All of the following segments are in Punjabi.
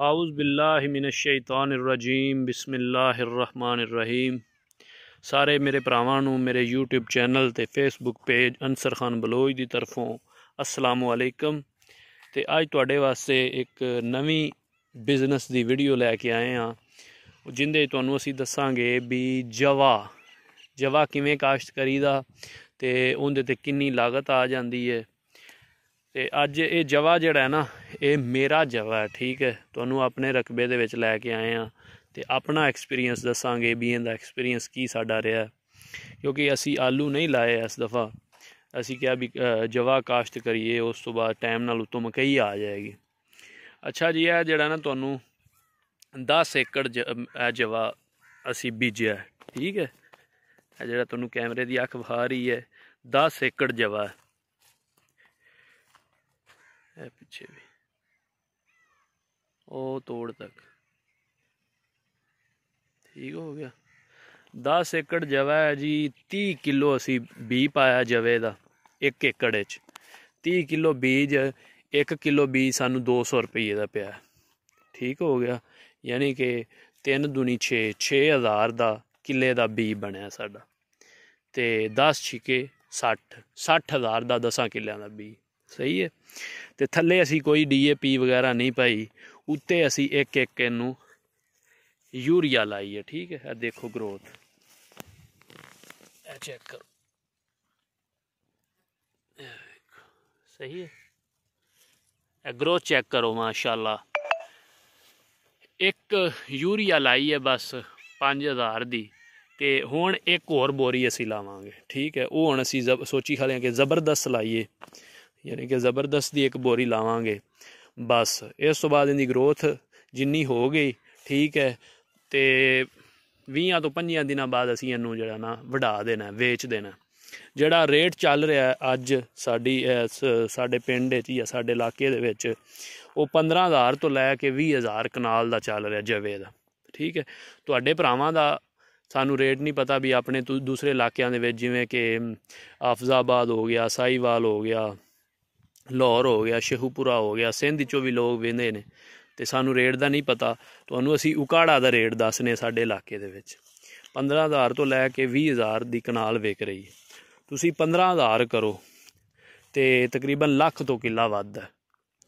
ਆਉਜ਼ਬਿਲ੍ਲਾਹਿਮਿਨਸ਼ੈਤਾਨਿਰਰਜੀਮ ਬਿਸਮਿਲ੍ਲਾਹਿਰਰਹਿਮਾਨਿਰਰਹੀਮ ਸਾਰੇ ਮੇਰੇ ਭਰਾਵਾਂ ਨੂੰ ਮੇਰੇ YouTube ਚੈਨਲ ਤੇ Facebook ਪੇਜ ਅਨਸਰ ਖਾਨ ਬਲੋਚ ਦੀ ਤਰਫੋਂ ਅਸਲਾਮ ਅਲੈਕਮ ਤੇ ਅੱਜ ਤੁਹਾਡੇ ਵਾਸਤੇ ਇੱਕ ਨਵੀਂ ਬਿਜ਼ਨਸ ਦੀ ਵੀਡੀਓ ਲੈ ਕੇ ਆਏ ਆ ਜਿੰਦੇ ਤੁਹਾਨੂੰ ਅਸੀਂ ਦੱਸਾਂਗੇ ਵੀ ਜਵਾ ਜਵਾ ਕਿਵੇਂ ਕਾਸ਼ਤ ਕਰੀਦਾ ਤੇ ਉਹਦੇ ਤੇ ਕਿੰਨੀ ਲਾਗਤ ਆ ਜਾਂਦੀ ਹੈ ਤੇ ਅੱਜ ਇਹ ਜਵਾ ਜਿਹੜਾ ਹੈ ਨਾ ਇਹ ਮੇਰਾ ਜਵਾ ਹੈ ਠੀਕ ਹੈ ਤੁਹਾਨੂੰ ਆਪਣੇ ਰਕਬੇ ਦੇ ਵਿੱਚ ਲੈ ਕੇ ਆਏ ਆ ਤੇ ਆਪਣਾ ਐਕਸਪੀਰੀਅੰਸ ਦੱਸਾਂਗੇ ਵੀ ਇਹਦਾ ਐਕਸਪੀਰੀਅੰਸ ਕੀ ਸਾਡਾ ਰਿਹਾ ਕਿਉਂਕਿ ਅਸੀਂ ਆਲੂ ਨਹੀਂ ਲਾਏ ਇਸ ਦਫਾ ਅਸੀਂ ਕਿਹਾ ਵੀ ਜਵਾ ਕਾਸ਼ਤ ਕਰੀਏ ਉਸ ਤੋਂ ਬਾਅਦ ਟਾਈਮ ਨਾਲ ਉਤੋਂ ਮਕਈ ਆ ਜਾਏਗੀ ਅੱਛਾ ਜੀ ਇਹ ਜਿਹੜਾ ਨਾ ਤੁਹਾਨੂੰ 10 ਏਕੜ ਜਵਾ ਅਸੀਂ ਬੀਜਿਆ ਠੀਕ ਹੈ ਇਹ ਜਿਹੜਾ ਤੁਹਾਨੂੰ ਕੈਮਰੇ ਦੀ ਅੱਖ ਵਹਾ ਰਹੀ ਹੈ 10 ਏਕੜ ਜਵਾ ਇਹ ਪਿੱਛੇ ਵੀ ਉਹ ਤੋੜ ਤੱਕ ਠੀਕ ਹੋ ਗਿਆ 10 ਏਕੜ ਜਵਾ ਹੈ ਜੀ 30 ਕਿਲੋ ਅਸੀਂ ਬੀ ਪਾਇਆ ਜਵੇ ਦਾ 1 ਏਕੜ ਵਿੱਚ 30 ਕਿਲੋ ਬੀਜ 1 ਕਿਲੋ ਬੀਜ ਸਾਨੂੰ 200 ਰੁਪਏ ਦਾ ਪਿਆ ਠੀਕ ਹੋ ਗਿਆ ਯਾਨੀ ਕਿ 3 ਦੁਨੀ 6 6000 ਦਾ ਕਿੱਲੇ ਦਾ ਬੀ ਬਣਿਆ ਸਾਡਾ ਤੇ 10 ਛਿਕੇ 60 60000 ਦਾ 10 ਕਿੱਲਿਆਂ ਦਾ ਬੀ ਸਹੀ ਹੈ ਤੇ ਥੱਲੇ ਅਸੀਂ ਕੋਈ ਡੀਏਪੀ ਵਗੈਰਾ ਨਹੀਂ ਪਾਈ ਉੱਤੇ ਅਸੀਂ ਇੱਕ ਇੱਕ ਇਹਨੂੰ ਯੂਰੀਆ ਲਾਈ ਹੈ ਠੀਕ ਹੈ ਇਹ ਦੇਖੋ ਗਰੋਥ ਇਹ ਚੈੱਕ ਕਰੋ ਸਹੀ ਹੈ ਇਹ ਗਰੋਥ ਚੈੱਕ ਕਰੋ ਮਾਸ਼ਾਅੱਲਾ ਇੱਕ ਯੂਰੀਆ ਲਾਈ ਹੈ ਬਸ 5000 ਦੀ ਤੇ ਹੁਣ ਇੱਕ ਹੋਰ ਬੋਰੀ ਅਸੀਂ ਲਾਵਾਂਗੇ ਠੀਕ ਹੈ ਉਹ ਹੁਣ ਅਸੀਂ ਸੋਚੀ ਖਾਲੇ ਕਿ ਜ਼ਬਰਦਸਤ ਲਾਈਏ ਯਾਨੀ ਕਿ ਜ਼ਬਰਦਸਤ ਦੀ ਇੱਕ ਬੋਰੀ ਲਾਵਾਂਗੇ ਬਸ ਇਸ ਤੋਂ ਬਾਅਦ ਇਹਦੀ ਗਰੋਥ ਜਿੰਨੀ ਹੋ ਗਈ ਠੀਕ ਹੈ ਤੇ 20 ਤੋਂ 25 ਦਿਨਾਂ ਬਾਅਦ ਅਸੀਂ ਇਹਨੂੰ ਜਿਹੜਾ ਨਾ ਵਢਾ ਦੇਣਾ ਵੇਚ ਦੇਣਾ ਜਿਹੜਾ ਰੇਟ ਚੱਲ ਰਿਹਾ ਅੱਜ ਸਾਡੀ ਸਾਡੇ ਪਿੰਡ ਵਿੱਚ ਜਾਂ ਸਾਡੇ ਇਲਾਕੇ ਦੇ ਵਿੱਚ ਉਹ 15000 ਤੋਂ ਲੈ ਕੇ 20000 ਕਨਾਲ ਦਾ ਚੱਲ ਰਿਹਾ ਜਵੇ ਦਾ ਠੀਕ ਹੈ ਤੁਹਾਡੇ ਭਰਾਵਾਂ ਦਾ ਸਾਨੂੰ ਰੇਟ ਨਹੀਂ ਪਤਾ ਵੀ ਆਪਣੇ ਦੂਸਰੇ ਇਲਾਕਿਆਂ ਦੇ ਵਿੱਚ ਜਿਵੇਂ ਕਿ ਆਫਜ਼ਾਬਾਦ ਹੋ ਗਿਆ ਸਾਈਵਾਲ ਹੋ ਗਿਆ ਲਾਹੌਰ ਹੋ ਗਿਆ ਸ਼ਹੂਪੁਰਾ ਹੋ ਗਿਆ ਸਿੰਧ ਚੋਂ ਵੀ ਲੋਕ ਵੇਂਦੇ ਨੇ ਤੇ ਸਾਨੂੰ ਰੇਟ ਦਾ ਨਹੀਂ ਪਤਾ ਤੁਹਾਨੂੰ ਅਸੀਂ ਉਕਾੜਾ ਦਾ ਰੇਟ ਦੱਸਨੇ ਸਾਡੇ ਇਲਾਕੇ ਦੇ ਵਿੱਚ 15000 ਤੋਂ ਲੈ ਕੇ 20000 ਦੀ ਕਨਾਲ ਵੇਚ ਰਹੀ ਹੈ ਤੁਸੀਂ 15000 ਕਰੋ ਤੇ ਤਕਰੀਬਨ ਲੱਖ ਤੋਂ ਕਿੱਲਾ ਵੱਧ ਹੈ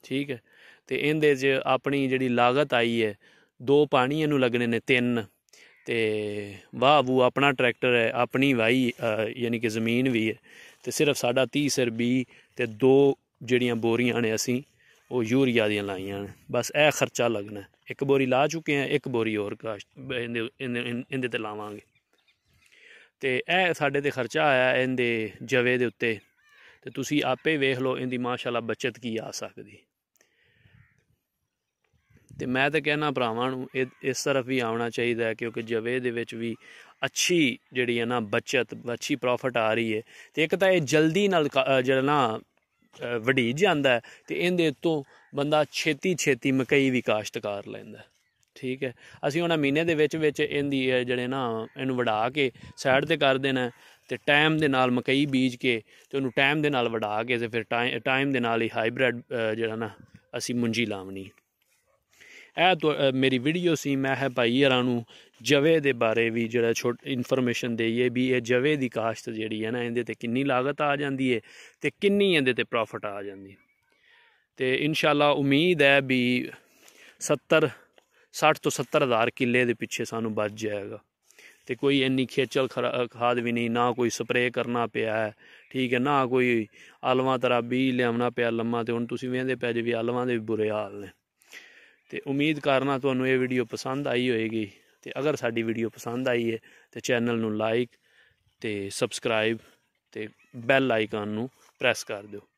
ਠੀਕ ਹੈ ਤੇ ਇਹਦੇ 'ਚ ਆਪਣੀ ਜਿਹੜੀ ਲਾਗਤ ਆਈ ਹੈ ਦੋ ਪਾਣੀ ਇਹਨੂੰ ਲੱਗਣੇ ਨੇ ਤਿੰਨ ਤੇ ਵਾਹ ਵੂ ਆਪਣਾ ਟਰੈਕਟਰ ਹੈ ਆਪਣੀ ਵਾਈ ਯਾਨੀ ਕਿ ਜ਼ਮੀਨ ਵੀ ਹੈ ਤੇ ਸਿਰਫ ਸਾਡਾ 30 ਰਬੀ ਤੇ ਦੋ ਜਿਹੜੀਆਂ ਬੋਰੀਆਂ ਨੇ ਅਸੀਂ ਉਹ ਯੂਰੀਆ ਦੀਆਂ ਲਾਈਆਂ ਨੇ ਬਸ ਇਹ ਖਰਚਾ ਲੱਗਣਾ ਇੱਕ ਬੋਰੀ ਲਾ ਚੁੱਕੇ ਆ ਇੱਕ ਬੋਰੀ ਹੋਰ ਕਾਸ਼ਤ ਇਹਦੇ ਤੇ ਲਾਵਾਂਗੇ ਤੇ ਇਹ ਸਾਡੇ ਤੇ ਖਰਚਾ ਆਇਆ ਇਹਦੇ ਜਵੇ ਦੇ ਉੱਤੇ ਤੇ ਤੁਸੀਂ ਆਪੇ ਵੇਖ ਲਓ ਇਹਦੀ ਮਾਸ਼ਾਅੱਲਾ ਬਚਤ ਕੀ ਆ ਸਕਦੀ ਤੇ ਮੈਂ ਤਾਂ ਕਹਿਣਾ ਭਰਾਵਾਂ ਨੂੰ ਇਸ ਤਰਫ ਵੀ ਆਉਣਾ ਚਾਹੀਦਾ ਕਿਉਂਕਿ ਜਵੇ ਦੇ ਵਿੱਚ ਵੀ ਅੱਛੀ ਜਿਹੜੀ ਹੈ ਨਾ ਬਚਤ ਅੱਛੀ ਪ੍ਰੋਫਿਟ ਆ ਰਹੀ ਹੈ ਤੇ ਇੱਕ ਤਾਂ ਇਹ ਜਲਦੀ ਨਾਲ ਜਿਹੜਾ ਨਾ ਵਢੀ ਜਾਂਦਾ ਤੇ ਇਹਦੇ ਤੋਂ ਬੰਦਾ ਛੇਤੀ ਛੇਤੀ ਮਕਈ ਵੀ ਕਾਸ਼ਤ ਕਰ ਲੈਂਦਾ ਠੀਕ ਹੈ ਅਸੀਂ ਉਹਨਾਂ ਮਹੀਨੇ ਦੇ ਵਿੱਚ ਵਿੱਚ ਇਹਦੀ ਜਿਹੜੇ ਨਾ ਇਹਨੂੰ ਵਡਾ ਕੇ ਸਾਈਡ ਤੇ ਕਰ ਦੇਣਾ ਤੇ ਟਾਈਮ ਦੇ ਨਾਲ ਮਕਈ ਬੀਜ ਕੇ ਤੇ ਉਹਨੂੰ ਟਾਈਮ ਦੇ ਨਾਲ ਵਡਾ ਕੇ ਤੇ ਫਿਰ ਟਾਈਮ ਦੇ ਨਾਲ ਹੀ ਹਾਈਬ੍ਰਿਡ ਜਿਹੜਾ ਨਾ ਅਸੀਂ ਮੁੰਜੀ ਲਾਵਣੀ ਇਹ ਮੇਰੀ ਵੀਡੀਓ ਸੀ ਮੈਂ ਹੈ ਭਾਈ ਯਾਰਾਂ ਨੂੰ ਜਵੇ ਦੇ ਬਾਰੇ ਵੀ ਜਿਹੜਾ ਛੋਟ ਇਨਫੋਰਮੇਸ਼ਨ ਦੇਈਏ ਵੀ ਇਹ ਜਵੇ ਦੀ ਕਾਸ਼ਤ ਜਿਹੜੀ ਹੈ ਨਾ ਇਹਦੇ ਤੇ ਕਿੰਨੀ ਲਾਗਤ ਆ ਜਾਂਦੀ ਹੈ ਤੇ ਕਿੰਨੀ ਇਹਦੇ ਤੇ ਪ੍ਰੋਫਿਟ ਆ ਜਾਂਦੀ ਤੇ ਇਨਸ਼ਾਅੱਲਾ ਉਮੀਦ ਹੈ ਵੀ 70 60 ਤੋਂ 70000 ਕਿੱਲੇ ਦੇ ਪਿੱਛੇ ਸਾਨੂੰ ਬਚ ਜਾਏਗਾ ਤੇ ਕੋਈ ਇੰਨੀ ਖੇਚਲ ਖਾਦ ਵੀ ਨਹੀਂ ਨਾ ਕੋਈ ਸਪਰੇਅ ਕਰਨਾ ਪਿਆ ਹੈ ਠੀਕ ਹੈ ਨਾ ਕੋਈ ਆਲਵਾ ਤਰ੍ਹਾਂ ਬੀਜ ਲਿਆਉਣਾ ਪਿਆ ਲੰਮਾ ਤੇ ਹੁਣ ਤੁਸੀਂ ਵੇਂਦੇ ਪੈ ਜੇ ਵੀ ਆਲਵਾ ਦੇ ਬੁਰੇ ਹਾਲ ਨੇ ਤੇ ਉਮੀਦ ਕਰਨਾ ਤੁਹਾਨੂੰ ਇਹ ਵੀਡੀਓ ਪਸੰਦ ਆਈ ਹੋਏਗੀ ਤੇ ਅਗਰ ਸਾਡੀ ਵੀਡੀਓ ਪਸੰਦ ਆਈ ਹੈ ਤੇ ਚੈਨਲ ਨੂੰ ਲਾਈਕ ਤੇ ਸਬਸਕ੍ਰਾਈਬ ਤੇ ਬੈਲ ਆਈਕਨ ਨੂੰ ਪ੍ਰੈਸ ਕਰ ਦਿਓ